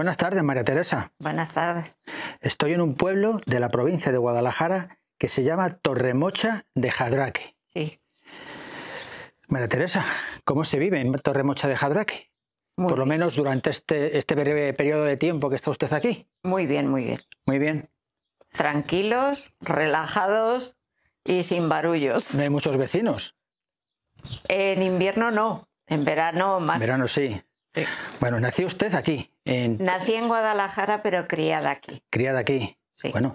Buenas tardes, María Teresa. Buenas tardes. Estoy en un pueblo de la provincia de Guadalajara que se llama Torremocha de Jadraque. Sí. María Teresa, ¿cómo se vive en Torremocha de Jadraque? Por lo menos durante este, este breve periodo de tiempo que está usted aquí. Muy bien, muy bien. Muy bien. Tranquilos, relajados y sin barullos. ¿No hay muchos vecinos? En invierno no, en verano más. En verano sí. Bueno, nació usted aquí, Nací en Guadalajara, pero criada aquí. Criada aquí. Sí. Bueno,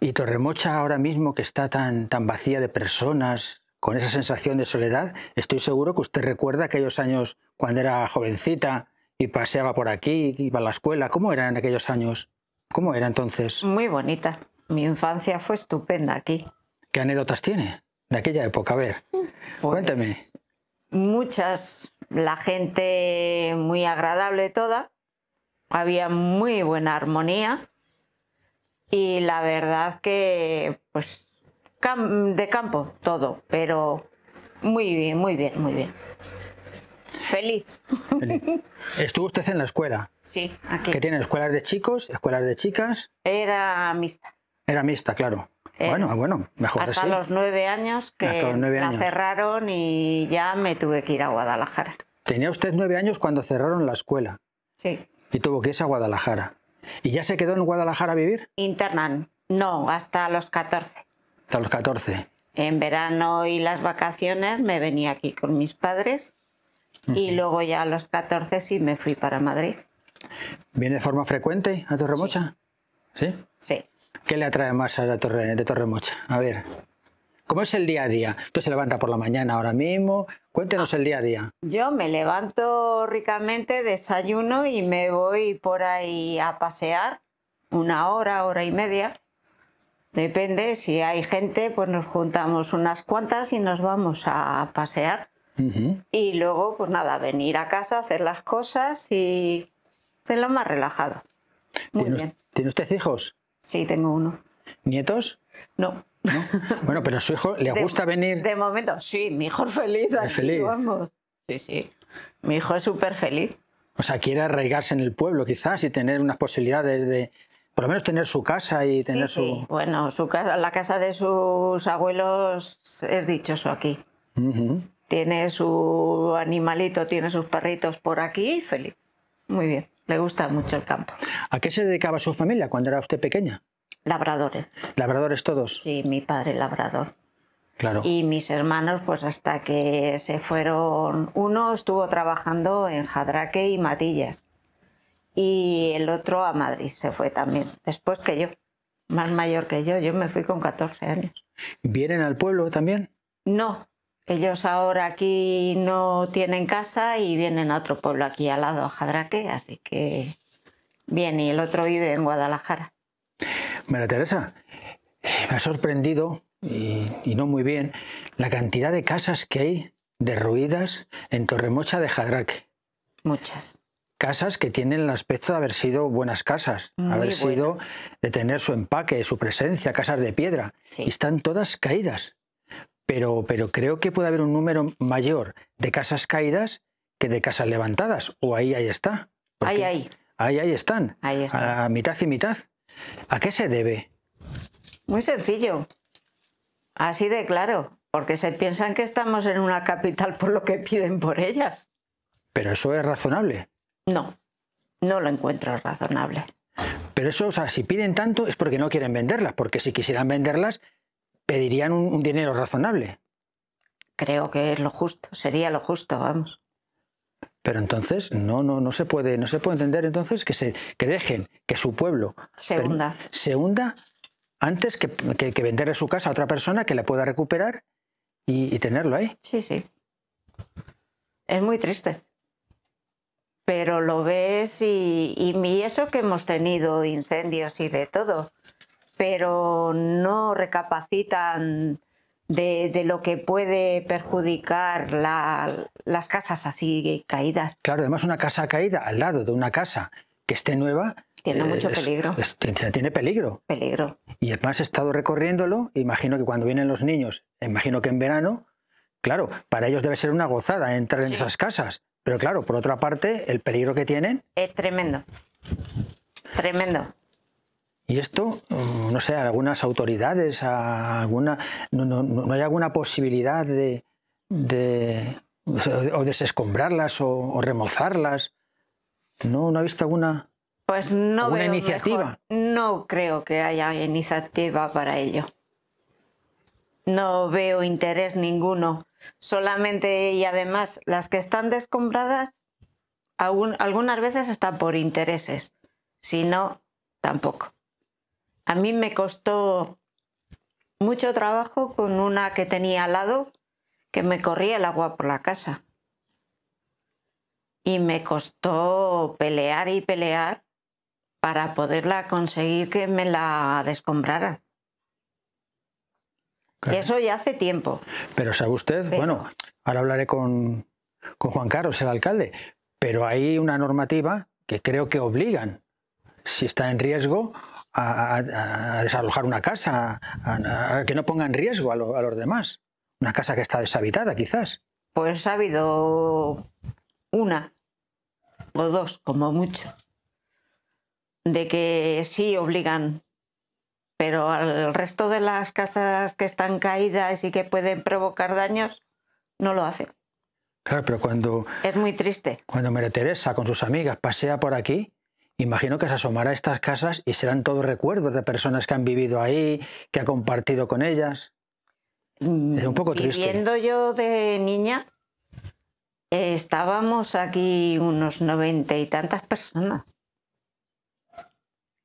y Torremocha ahora mismo que está tan, vacía de personas, con esa sensación de soledad, estoy seguro que usted recuerda aquellos años cuando era jovencita y paseaba por aquí, iba a la escuela. ¿Cómo eran aquellos años? ¿Cómo era entonces? Muy bonita. Mi infancia fue estupenda aquí. ¿Qué anécdotas tiene de aquella época? A ver, pues cuénteme. Muchas. La gente muy agradable toda había muy buena armonía y la verdad que, pues, de campo todo, pero muy bien, muy bien, muy bien. Feliz. ¿Estuvo usted en la escuela? Sí, aquí. ¿Que tiene escuelas de chicos, escuelas de chicas? Era mixta. Era mixta, claro. Eh, bueno, bueno, mejor Hasta los nueve años que la cerraron y ya me tuve que ir a Guadalajara. Tenía usted nueve años cuando cerraron la escuela. Sí y tuvo que irse a Guadalajara. ¿Y ya se quedó en Guadalajara a vivir? Internan. No, hasta los 14. Hasta los 14. En verano y las vacaciones me venía aquí con mis padres y luego ya a los 14 sí me fui para Madrid. ¿Viene de forma frecuente a Torremocha? Sí. ¿Qué le atrae más a la torre, de Torremocha? A ver. ¿Cómo es el día a día? ¿Tú se levanta por la mañana ahora mismo? Cuéntenos el día a día. Yo me levanto ricamente, desayuno y me voy por ahí a pasear una hora, hora y media. Depende, si hay gente, pues nos juntamos unas cuantas y nos vamos a pasear. Y luego, pues nada, venir a casa, hacer las cosas y hacerlo más relajado. ¿Tiene usted hijos? Sí, tengo uno. ¿Nietos? No. Bueno, pero su hijo le gusta venir. De momento, sí, mi hijo es feliz feliz. vamos. Sí, sí. Mi hijo es súper feliz. O sea, quiere arraigarse en el pueblo quizás y tener unas posibilidades de, por lo menos tener su casa y tener su... Sí. Bueno, su casa, la casa de sus abuelos es dichoso aquí. Tiene su animalito, tiene sus perritos por aquí, feliz. Muy bien, le gusta mucho el campo. ¿A qué se dedicaba su familia cuando era usted pequeña? Labradores. ¿Labradores todos? Sí, mi padre labrador. Claro. Y mis hermanos, pues hasta que se fueron, uno estuvo trabajando en Jadraque y Matillas. Y el otro a Madrid se fue también, después que yo, más mayor que yo. Yo me fui con 14 años. ¿Vienen al pueblo también? No, ellos ahora aquí no tienen casa y vienen a otro pueblo aquí al lado, a Jadraque, así que viene. Y el otro vive en Guadalajara. María Teresa, me ha sorprendido, y, no muy bien, la cantidad de casas que hay derruidas en Torremocha de Jadraque. Muchas. Casas que tienen el aspecto de haber sido buenas casas, haber sido de tener su empaque, su presencia, casas de piedra. Y están todas caídas. Pero, pero creo que puede haber un número mayor de casas caídas que de casas levantadas. O ahí, ahí está. Ahí, ahí. Ahí, ahí están. Ahí están. A mitad y mitad. ¿A qué se debe? Muy sencillo. Así de claro. Porque se piensan que estamos en una capital por lo que piden por ellas. ¿Pero eso es razonable? No, no lo encuentro razonable. Pero eso, o sea, si piden tanto es porque no quieren venderlas, porque si quisieran venderlas pedirían un, un dinero razonable. Creo que es lo justo, sería lo justo, vamos. Pero entonces no, no, no se puede, no se puede entender entonces que se que dejen que su pueblo se hunda, antes que, que, que, venderle su casa a otra persona que la pueda recuperar y, tenerlo ahí. Sí, sí. Es muy triste. Pero lo ves y, y, y eso que hemos tenido incendios y de todo. Pero no recapacitan de, de, lo que puede perjudicar las casas así caídas. Claro, además una casa caída al lado de una casa que esté nueva. Tiene eh, mucho peligro. tiene peligro. Peligro. Y además he estado recorriéndolo, imagino que cuando vienen los niños, imagino que en verano, claro, para ellos debe ser una gozada entrar en esas casas. Pero claro, por otra parte, el peligro que tienen... Es tremendo. Tremendo. Y esto, mm, no sé, algunas autoridades, alguna, no, hay alguna posibilidad de, desescombrarlas o, remozarlas. ¿No, ¿No ha visto alguna, pues no iniciativa? No creo que haya iniciativa para ello. No veo interés ninguno. Solamente y además las que están descombradas algunas veces están por intereses. Si no, tampoco. A mí me costó mucho trabajo con una que tenía al lado que me corría el agua por la casa. Y me costó pelear y pelear para poderla conseguir que me la descombrara. Eso ya hace tiempo. Pero sabe usted, bueno, ahora hablaré con, con Juan Carlos, el alcalde, pero hay una normativa que creo que obligan si está en riesgo, a, desalojar una casa, a, que no ponga en riesgo a los demás. Una casa que está deshabitada, quizás. Pues ha habido una o dos, como mucho, de que sí obligan, pero al resto de las casas que están caídas y que pueden provocar daños, no lo hacen. Claro, pero cuando... Es muy triste. Cuando María Teresa con sus amigas pasea por aquí, Imagino que se asomará a estas casas y serán todos recuerdos de personas que han vivido ahí, que ha compartido con ellas. Es un poco triste. Viviendo yo de niña, estábamos aquí unos noventa y tantas personas.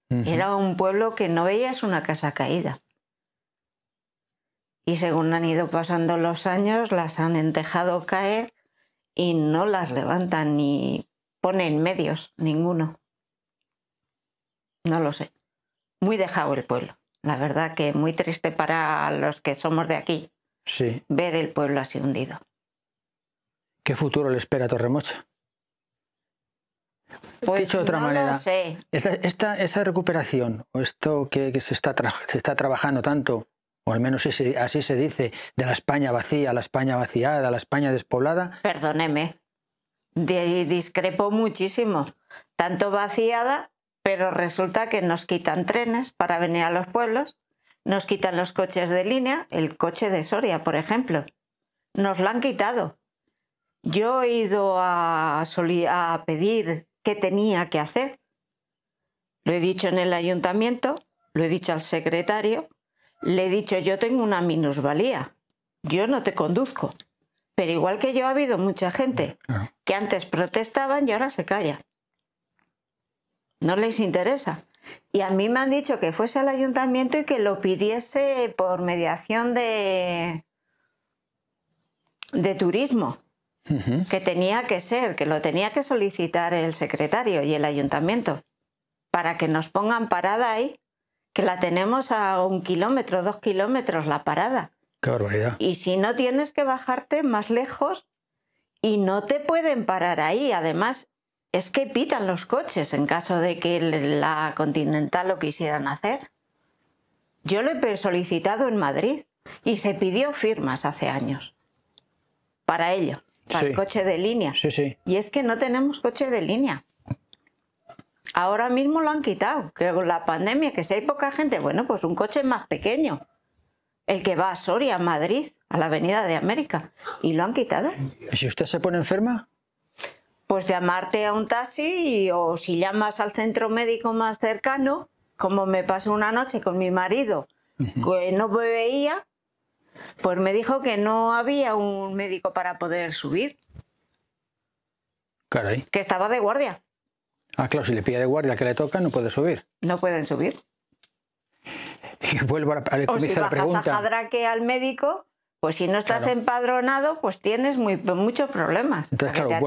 Era un pueblo que no veías una casa caída. Y según han ido pasando los años, las han dejado caer y no las levantan ni ponen medios, ninguno no lo sé. Muy dejado el pueblo. La verdad que muy triste para los que somos de aquí sí. ver el pueblo así hundido. ¿Qué futuro le espera a Torremocha? Pues Dicho de otra manera, esa recuperación o esto que, se, está trabajando tanto, o al menos así se dice, de la España vacía la España vaciada, la España despoblada. Perdóneme, discrepo muchísimo. Tanto vaciada pero resulta que nos quitan trenes para venir a los pueblos, nos quitan los coches de línea, el coche de Soria, por ejemplo. Nos lo han quitado. Yo he ido a, a pedir qué tenía que hacer. Lo he dicho en el ayuntamiento, lo he dicho al secretario, le he dicho yo tengo una minusvalía, yo no te conduzco. Pero igual que yo ha habido mucha gente que antes protestaban y ahora se calla no les interesa. Y a mí me han dicho que fuese al ayuntamiento y que lo pidiese por mediación de, de turismo, que tenía que ser, que lo tenía que solicitar el secretario y el ayuntamiento, para que nos pongan parada ahí, que la tenemos a un kilómetro, dos kilómetros la parada. Qué barbaridad. Y si no tienes que bajarte más lejos y no te pueden parar ahí, además es que pitan los coches en caso de que la Continental lo quisieran hacer. Yo lo he solicitado en Madrid y se pidió firmas hace años para ello, para el coche de línea. Sí, sí. Y es que no tenemos coche de línea. Ahora mismo lo han quitado, que con la pandemia, que si hay poca gente, bueno, pues un coche más pequeño. El que va a Soria, a Madrid, a la Avenida de América. Y lo han quitado. ¿Y si usted se pone enferma? pues llamarte a un taxi o si llamas al centro médico más cercano, como me pasó una noche con mi marido, que no me veía, pues me dijo que no había un médico para poder subir. Que estaba de guardia. Ah, claro, si le pide de guardia que le toca, no puede subir. No pueden subir. Y vuelvo a, la a o si a Jadraque al médico, pues si no estás empadronado, pues tienes muchos problemas. Entonces,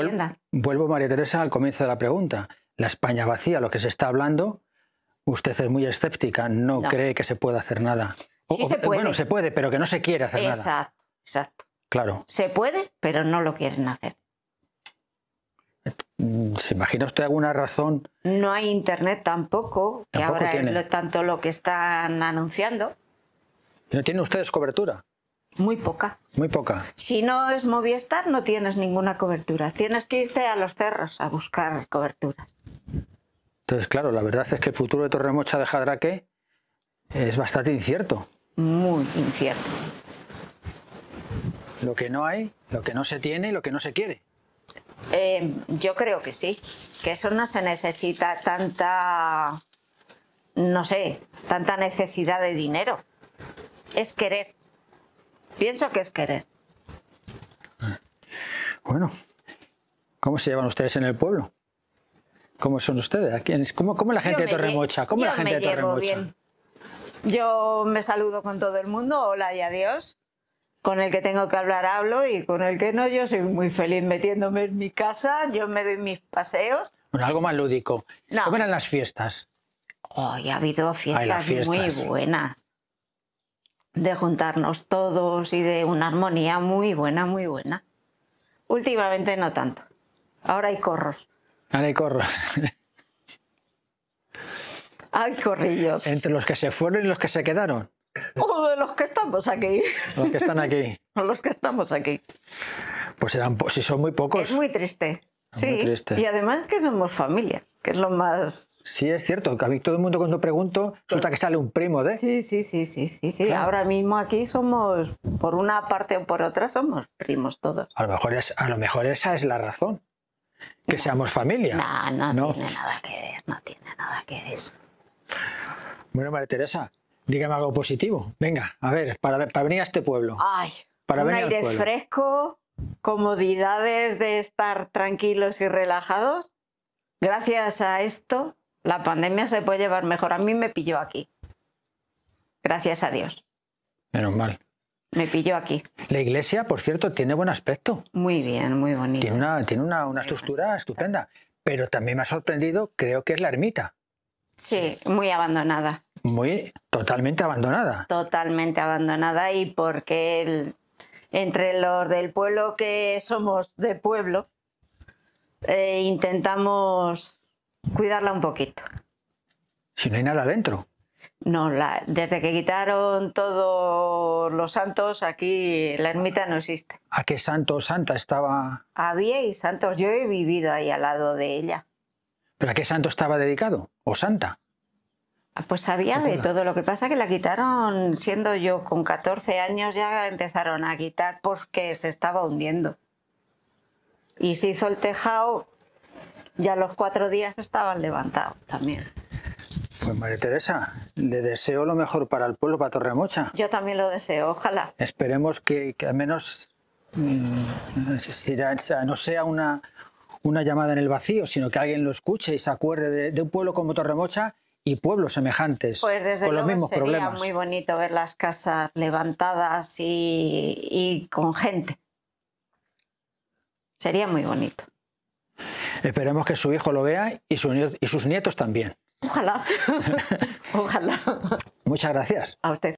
vuelvo, María Teresa, al comienzo de la pregunta. La España vacía, lo que se está hablando, usted es muy escéptica, no, cree que se pueda hacer nada. sí se puede. Bueno, se puede, pero que no se quiere hacer nada. Exacto, exacto. Claro. Se puede, pero no lo quieren hacer. Mm, ¿Se imagina usted alguna razón? No hay internet tampoco, que ahora es tanto lo que están anunciando. ¿No tiene ustedes cobertura? Muy poca. Muy poca. Si no es Movistar, no tienes ninguna cobertura. Tienes que irte a los cerros a buscar coberturas. Entonces, claro, la verdad es que el futuro de Torremocha de Jadraque es bastante incierto. Muy incierto. Lo que no hay, lo que no se tiene y lo que no se quiere. Eh, yo creo que sí, que eso no se necesita tanta, no sé, tanta necesidad de dinero. Es querer Pienso que es querer. Bueno, ¿cómo se llevan ustedes en el pueblo? ¿Cómo son ustedes? ¿Cómo, cómo la gente de Torremocha? ¿Cómo la gente Yo me saludo con todo el mundo, hola y adiós. Con el que tengo que hablar hablo y con el que no, yo soy muy feliz metiéndome en mi casa, yo me doy mis paseos. Bueno, algo más lúdico. ¿Cómo eran las fiestas? Hoy ha habido fiestas, muy buenas de juntarnos todos y de una armonía muy buena, muy buena. Últimamente no tanto. Ahora hay corros. Ahora hay corros. hay corrillos. Entre los que se fueron y los que se quedaron. O de los que estamos aquí. Los que están aquí. o los que estamos aquí. Pues eran, si son muy pocos. Es muy triste. Ah, sí, y además que somos familia, que es lo más... Sí, es cierto, que a mí todo el mundo cuando pregunto, resulta que sale un primo de... Sí, sí, sí, sí, sí, sí. ahora mismo aquí somos, por una parte o por otra, somos primos todos. A lo mejor, es, a lo mejor esa es la razón, que seamos familia. No, no, no, tiene nada que ver, no tiene nada que ver. Bueno, María Teresa, dígame algo positivo. Venga, a ver, para, venir a este pueblo. Ay, para un venir aire fresco, comodidades de estar tranquilos y relajados, gracias a esto la pandemia se puede llevar mejor. A mí me pilló aquí. Gracias a Dios. Menos mal. Me pilló aquí. La iglesia, por cierto, tiene buen aspecto. Muy bien, muy bonito. Tiene una, estructura estupenda. Pero también me ha sorprendido, creo que es la ermita. Sí, muy abandonada. Muy totalmente abandonada. Totalmente abandonada y porque el, entre los del pueblo que somos de pueblo, eh, intentamos cuidarla un poquito. Si no hay nada adentro. No, desde que quitaron todos los santos, aquí la ermita no existe. ¿A qué santo o santa estaba? Había y santos, yo he vivido ahí al lado de ella. ¿Pero a qué santo estaba dedicado? ¿O santa? Ah, pues sabía de todo, lo que pasa que la quitaron siendo yo con 14 años ya empezaron a quitar porque se estaba hundiendo. Y se hizo el tejado, ya los cuatro días estaban levantados también. Pues María Teresa, le deseo lo mejor para el pueblo, para Torremocha. Yo también lo deseo, ojalá. Esperemos que, al menos mm, no sea una, llamada en el vacío, sino que alguien lo escuche y se acuerde de un pueblo como Torremocha y pueblos semejantes pues con los mismos sería muy bonito ver las casas levantadas y, con gente. Sería muy bonito. Esperemos que su hijo lo vea y, su, y sus nietos también. Ojalá. Ojalá. Muchas gracias. A usted.